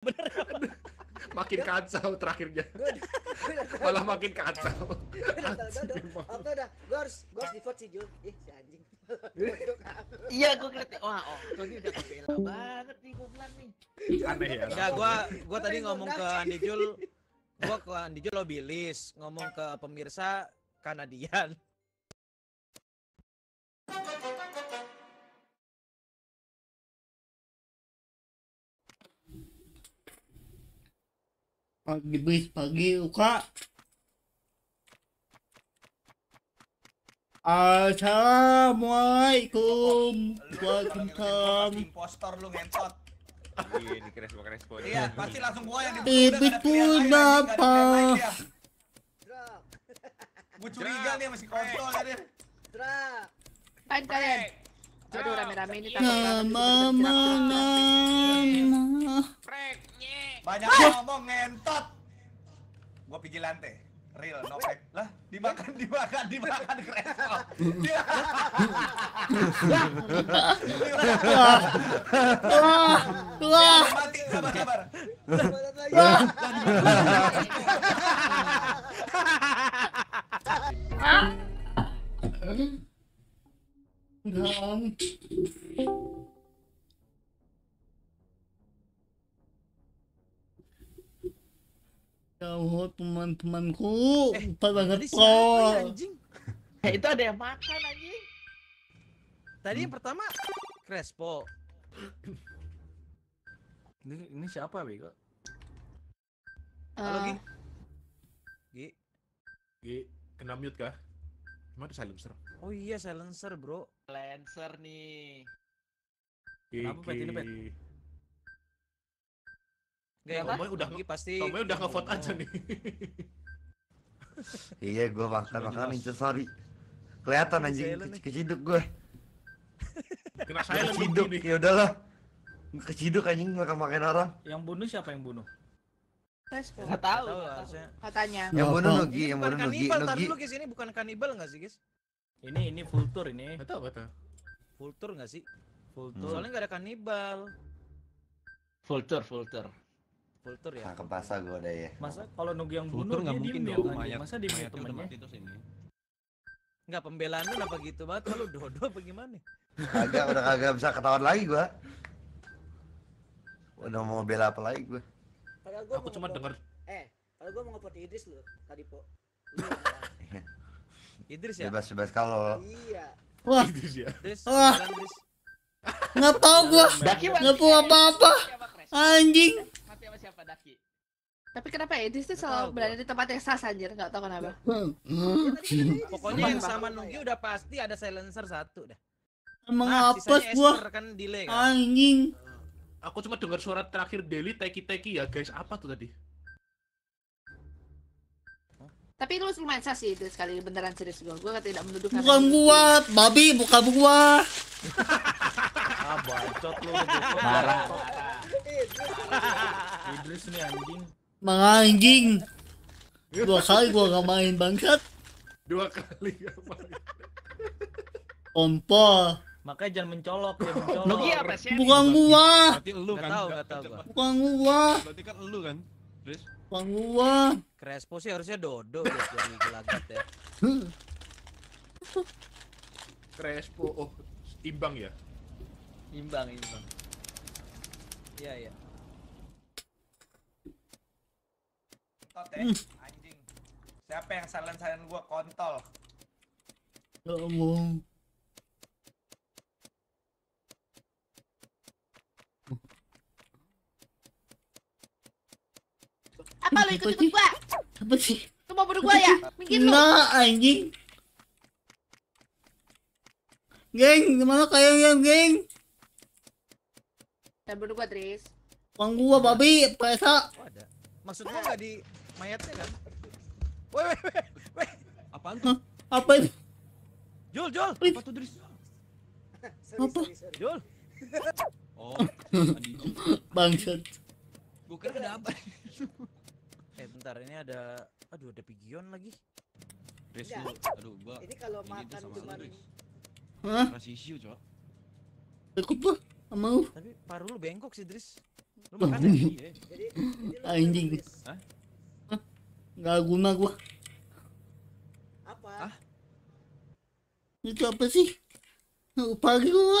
bener ya, makin kacau terakhirnya malah makin kacau oke udah gue harus gue harus di vote sih Jul ih si anjing iya gue ngerti wah oh ini udah kebela banget nih bilang nih aneh ya enggak gue gue tadi ngomong ke Andi Jul gue ke Andi Jul lobilis ngomong ke pemirsa Kanadian pagi bis pagi uka Assalamualaikum Waalaikumsalam Impostor lu ngentot Iya Iya pasti langsung gua yang dibunuh Ibu tuh apa Gua curiga nih masih kontrol ya Drak Pan kalian Aduh rame-rame ini takut Nama mana nama banyak ah. ngomong ngentot. Gua pikir lantai. Real, no fake. Lah, dimakan, dimakan, dimakan kresel. Wah, wah. Mati, sabar, sabar. Ah. Ah. oh teman-temanku eh, pada ngetol ya, eh, itu ada yang makan anjing tadi hmm. yang pertama Crespo ini, ini siapa bego halo Gi eh. Gi Gi kena mute kah Emang ada silencer? Oh iya silencer bro Silencer nih Kenapa pet ini pet? Ya, Tomoy udah pasti Tomoy udah ngevote oh. aja nih. iya, gue makan makan minta sorry. Kelihatan anjing keciduk gue. Kena saya keciduk. Ya udahlah. Keciduk anjing makan makan orang. Yang bunuh siapa yang bunuh? Gak tahu, katanya. Yang bunuh Nugi, yang bunuh Nugi. kanibal dulu guys, ini bukan kanibal nggak sih guys? Ini ini full tour ini. Betul betul. Full tour nggak sih? Full hmm. tour. Soalnya nggak ada kanibal. Full tour, full tour. Kultur ya. Nangkep masa gua deh ya. Masa kalau nunggu yang bunuh dia mungkin diem ya? dong, mayat, Masa dia punya temennya? Enggak pembelaan lu apa gitu banget? Kalau dodo apa gimana? Kagak udah kagak bisa ketahuan lagi gua. Udah mau bela apa lagi gua? Padahal gua aku cuma denger. Eh, kalau gua mau ngepot Idris lu tadi, Po. Idris ya? Bebas-bebas kalau Iya. Wah. Idris ya. Idris. Wah. Nggak tahu gua. Nggak tahu apa-apa. Anjing tapi sama siapa Daki tapi kenapa ya tuh selalu berada di tempat yang sas anjir enggak tahu kenapa hmm. Hmm. pokoknya yang sama Nugi udah pasti ada silencer satu dah menghapus ah, gua kan delay kan anjing eh, aku cuma dengar suara terakhir Deli teki teki ya guys apa tuh tadi tapi lu lumayan SAS sih itu sekali beneran serius gua gua tidak menuduh bukan gua itu. babi Buka gua ah bacot lu marah Iblis nih anjing. Mga anjing. Dua kali gua gak main bangsat. Dua kali gak main. Ompa. Makanya jangan mencolok, ya mencolok. Logi apa sih? Bukan gua. Berarti lu kan. Tahu, gak tahu gua. Bukan gua. Berarti kan lu kan. Terus? Bukan gua. Crespo sih harusnya Dodo ya jadi gelagat ya. Crespo oh imbang ya? Imbang, imbang. Iya, iya. otot ya hmm. anjing siapa yang salen salen gua kontol ngomong ya apa lu ikut ikut gua apa sih lu mau bunuh gua ya mungkin lu nah anjing geng gimana yang geng dan bunuh gua Tris uang gua babi pesa maksudnya nggak di mayatnya kan woi woi woi apaan tuh apa itu Jul Jul apa tuh dari apa Jul oh bangsat gue kira ada apa eh bentar ini ada aduh ada pigeon lagi Riz, aduh gua ini kalau makan cuma Hah? Masih isu, Cok. Cukup tuh? mau. Tapi paru lu bengkok sih, Dris. Lu makan ya? Iya. Jadi, anjing. Hah? Gak guna gua. Apa? Ah? Itu apa sih? Pagi gua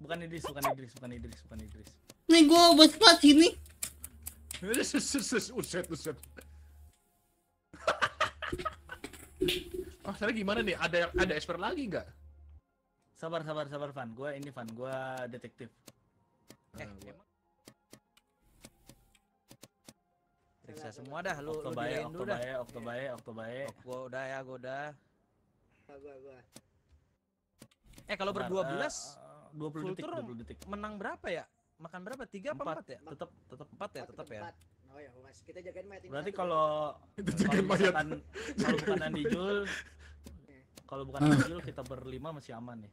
Bukan Idris, bukan Idris, bukan Idris, bukan Idris. Nih gua bos kelas ini. Uset, uset. Ah, sekarang gimana nih? Ada ada expert lagi nggak? Sabar, sabar, sabar, fan Gua ini fan gua detektif. Ah, eh, emang periksa semua dah lu Oktobae, lu Oktobae, Oktobae, Oktobae. Gua udah ya, gua udah. Gua gua. Eh kalau berdua eh, belas eh, 20 detik, 20 detik. Menang berapa ya? Makan berapa? 3 apa 4 ya? Tetap tetap 4 ya, tetap ya. Oh ya, Mas. Kita jagain mayat ini. Berarti kalau itu jagain mayat. Kalau bukan Andi Jul, kalau bukan Andi Jul kita berlima masih aman nih.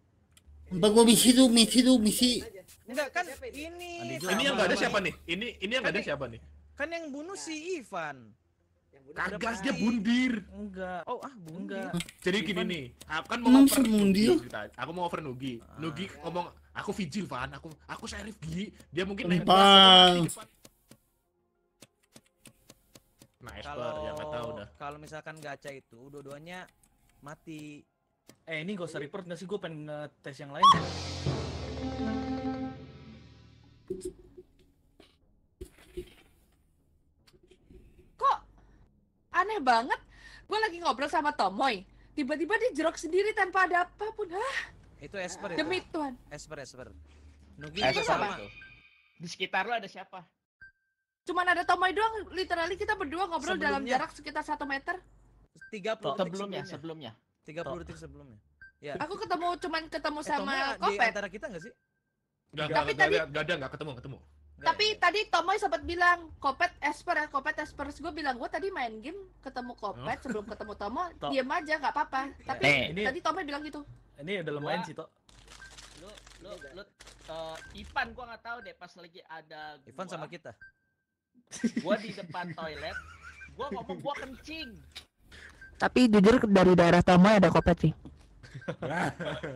Entar gua misi tuh, misi tuh, misi. Enggak kan ini. Ini yang enggak ada siapa nih? Ini ini yang enggak kan ada siapa nih? Kan yang bunuh nah. si Ivan. Kagak dia bundir. Enggak. Oh, ah, bundir. Jadi gini nih, aku kan mau over Nugi. Aku mau over Nugi. Ah. Nugi ngomong, aku vigil, Van. Aku aku sheriff Gi. Dia mungkin naik bus. Nah, Esper, ya nggak tahu dah. Kalau misalkan gacha itu, dua-duanya mati. Eh, ini gak usah report nggak sih? Gue pengen tes yang lain. aneh banget. Gue lagi ngobrol sama Tomoy, tiba-tiba dia jerok sendiri tanpa ada apapun. Hah? Itu Esper Demi itu. Tuhan. Esper, Esper. Nugi itu sama. Itu. Di sekitar lo ada siapa? Cuman ada Tomoy doang, literally kita berdua ngobrol sebelumnya. dalam jarak sekitar satu meter. tiga puluh sebelumnya, sebelumnya. puluh detik sebelumnya. Ya. Aku ketemu cuman ketemu eh, sama Kopet. Di antara kita gak sih? gak, enggak, gak, tadi... gak ada, nggak ketemu, ketemu tapi tadi Tomoy sempat bilang kopet esper ya kopet esper gue bilang gue tadi main game ketemu kopet oh. sebelum ketemu Tomo Top. diem aja nggak apa-apa tapi eh, ini, tadi Tomoy bilang gitu ini udah lumayan sih toh lu lu lu uh, Ivan gue nggak tahu deh pas lagi ada gua, Ivan sama kita gue di depan toilet gue ngomong gue kencing tapi jujur dari daerah Tomoy ada kopet sih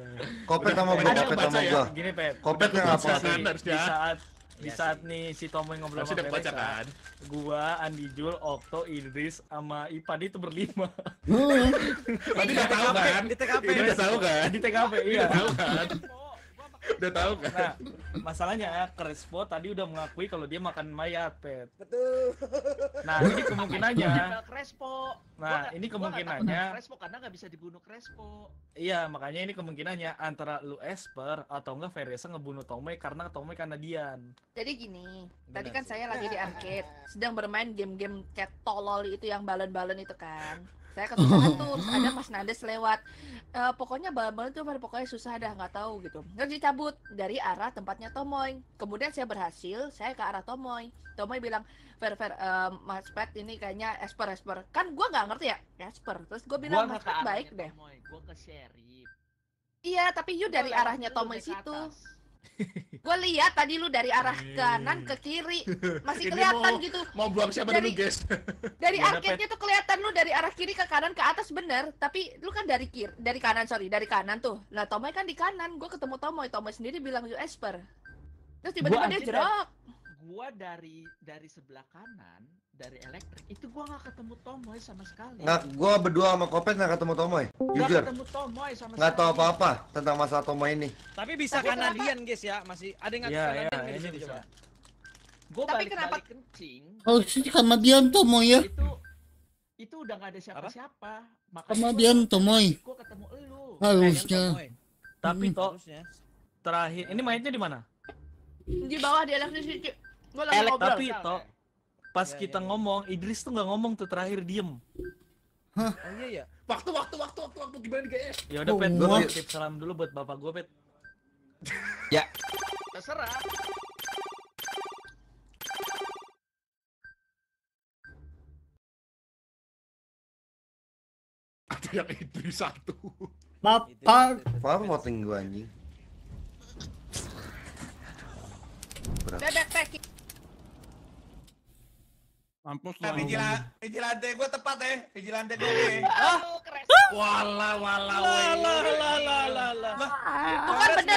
kopet sama gue kopet sama gue Kopet yang apa-apa. Di saat di iya saat nih si yang ngobrol sama Felix kan? gua Andi Jul Okto Idris sama Ipan itu berlima Tadi hmm. kan? udah tahu kan? Di TKP. Udah iya. tahu kan? Di TKP iya. Udah tahu kan? udah tahu kan? Nah, masalahnya Crespo tadi udah mengakui kalau dia makan mayat, Pet. Betul. Nah, ini kemungkinannya. Crespo. Nah, ini kemungkinannya. Crespo karena nggak bisa dibunuh Crespo. Iya, makanya ini kemungkinannya antara lu Esper atau enggak Veresa ngebunuh Tomei karena Tomei karena Dian. Jadi gini, Benar tadi kan saya lagi di arcade, sedang bermain game-game kayak tolol itu yang balon-balon itu kan saya ke tuh terus ada Mas Nades lewat uh, pokoknya bal-bal itu pokoknya susah dah nggak tahu gitu terus dicabut dari arah tempatnya Tomoy kemudian saya berhasil saya ke arah Tomoy Tomoy bilang Fer Fer uh, Mas Pet ini kayaknya Esper Esper kan gue nggak ngerti ya Esper terus gue bilang gua Mas Pet baik deh gue ke iya tapi you dari arahnya Tomoy situ atas gue lihat tadi lu dari arah iya. kanan ke kiri masih kelihatan gitu mau buang siapa dari, dulu guys dari arcade tuh kelihatan lu dari arah kiri ke kanan ke atas bener tapi lu kan dari kiri dari kanan sorry dari kanan tuh nah Tomoy kan di kanan gue ketemu Tomoy Tomoy sendiri bilang you esper terus tiba-tiba dia jerok gue dari dari sebelah kanan dari elektrik itu gua nggak ketemu Tomoy sama sekali nggak gua berdua sama Kopet nggak ketemu Tomoy gak ketemu Tomoy sama nggak tahu apa apa tentang masalah Tomoy ini tapi bisa tapi Kanadian kenapa? guys ya masih ada nggak yeah, ya, iya, Kanadian yeah, di gua tapi balik, kenapa balik kencing oh sih Kanadian Tomoy ya itu itu udah nggak ada siapa-siapa makanya Kanadian Tomoy gua ketemu lu harusnya tapi hmm. toh terakhir ini mainnya di mana di bawah di elektrik gua lagi ngobrol tapi toh pas ya, kita ya, ya. ngomong ya. Idris tuh nggak ngomong tuh terakhir diem Hah? Oh iya ya. Waktu waktu waktu waktu waktu gimana guys? Ya udah oh, Pet, gue titip salam dulu buat bapak gue Pet. ya. Terserah. Ada yang itu satu. Bapak. Bapak voting gue anjing? Berat. Dadak Mampus lu. Nah, vigilan, teh gue tepat ya. teh gue. wah Wala wala wala wala wala wala. Bukan bener